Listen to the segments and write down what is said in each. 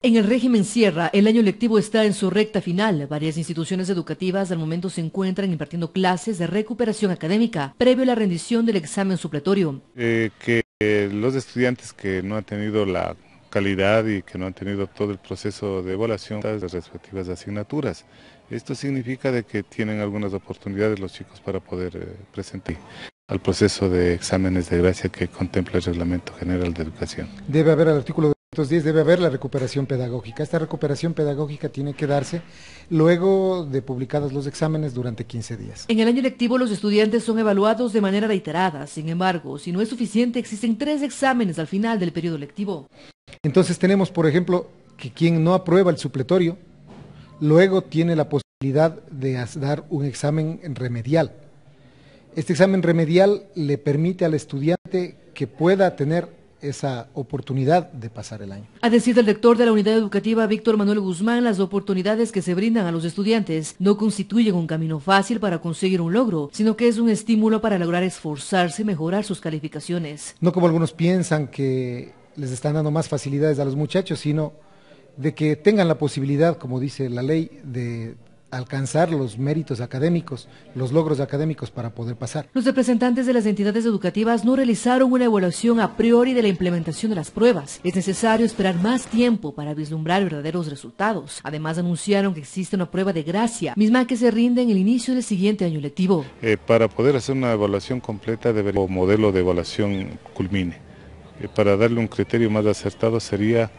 En el régimen Sierra, el año lectivo está en su recta final. Varias instituciones educativas al momento se encuentran impartiendo clases de recuperación académica previo a la rendición del examen supletorio. Eh, que los estudiantes que no han tenido la calidad y que no han tenido todo el proceso de evaluación de las respectivas asignaturas. Esto significa de que tienen algunas oportunidades los chicos para poder eh, presentar al proceso de exámenes de gracia que contempla el Reglamento General de Educación. Debe haber el artículo días debe haber la recuperación pedagógica. Esta recuperación pedagógica tiene que darse luego de publicados los exámenes durante 15 días. En el año lectivo los estudiantes son evaluados de manera reiterada. Sin embargo, si no es suficiente, existen tres exámenes al final del periodo lectivo. Entonces tenemos, por ejemplo, que quien no aprueba el supletorio, luego tiene la posibilidad de dar un examen remedial. Este examen remedial le permite al estudiante que pueda tener esa oportunidad de pasar el año. A decir del rector de la unidad educativa Víctor Manuel Guzmán, las oportunidades que se brindan a los estudiantes no constituyen un camino fácil para conseguir un logro, sino que es un estímulo para lograr esforzarse y mejorar sus calificaciones. No como algunos piensan que les están dando más facilidades a los muchachos, sino de que tengan la posibilidad, como dice la ley, de alcanzar los méritos académicos, los logros académicos para poder pasar. Los representantes de las entidades educativas no realizaron una evaluación a priori de la implementación de las pruebas. Es necesario esperar más tiempo para vislumbrar verdaderos resultados. Además, anunciaron que existe una prueba de gracia, misma que se rinde en el inicio del siguiente año lectivo. Eh, para poder hacer una evaluación completa, debería modelo de evaluación culmine. Eh, para darle un criterio más acertado sería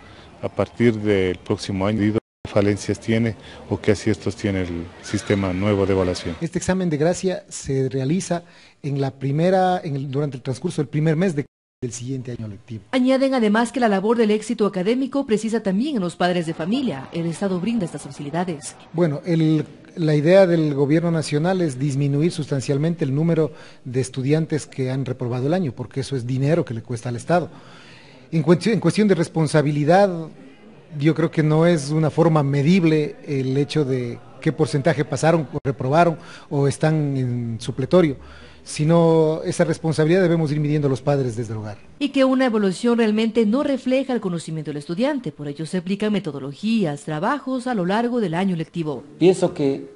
a partir del próximo año falencias tiene o qué aciertos tiene el sistema nuevo de evaluación. Este examen de gracia se realiza en la primera, en el, durante el transcurso del primer mes del siguiente año lectivo. Añaden además que la labor del éxito académico precisa también en los padres de familia. El Estado brinda estas facilidades. Bueno, el, la idea del gobierno nacional es disminuir sustancialmente el número de estudiantes que han reprobado el año, porque eso es dinero que le cuesta al Estado. en cuestión de responsabilidad, yo creo que no es una forma medible el hecho de qué porcentaje pasaron reprobaron o están en supletorio, sino esa responsabilidad debemos ir midiendo los padres desde el hogar. Y que una evolución realmente no refleja el conocimiento del estudiante, por ello se aplican metodologías, trabajos a lo largo del año lectivo. Pienso que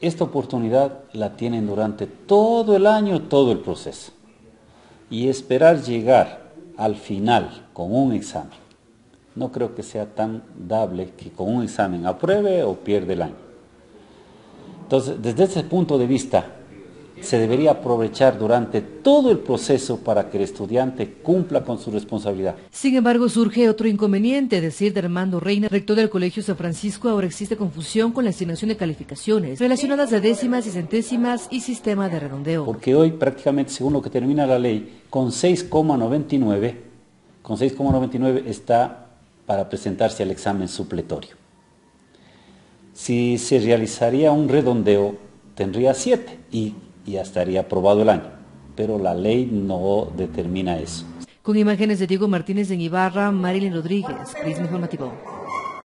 esta oportunidad la tienen durante todo el año, todo el proceso, y esperar llegar al final con un examen no creo que sea tan dable que con un examen apruebe o pierde el año. Entonces, desde ese punto de vista, se debería aprovechar durante todo el proceso para que el estudiante cumpla con su responsabilidad. Sin embargo, surge otro inconveniente, decir de Armando Reina, rector del Colegio San Francisco, ahora existe confusión con la asignación de calificaciones relacionadas a décimas y centésimas y sistema de redondeo. Porque hoy prácticamente, según lo que termina la ley, con 6,99, con 6,99 está para presentarse al examen supletorio. Si se realizaría un redondeo, tendría siete y ya estaría aprobado el año, pero la ley no determina eso. Con imágenes de Diego Martínez en Ibarra, Marilyn Rodríguez, Prisma Informativo.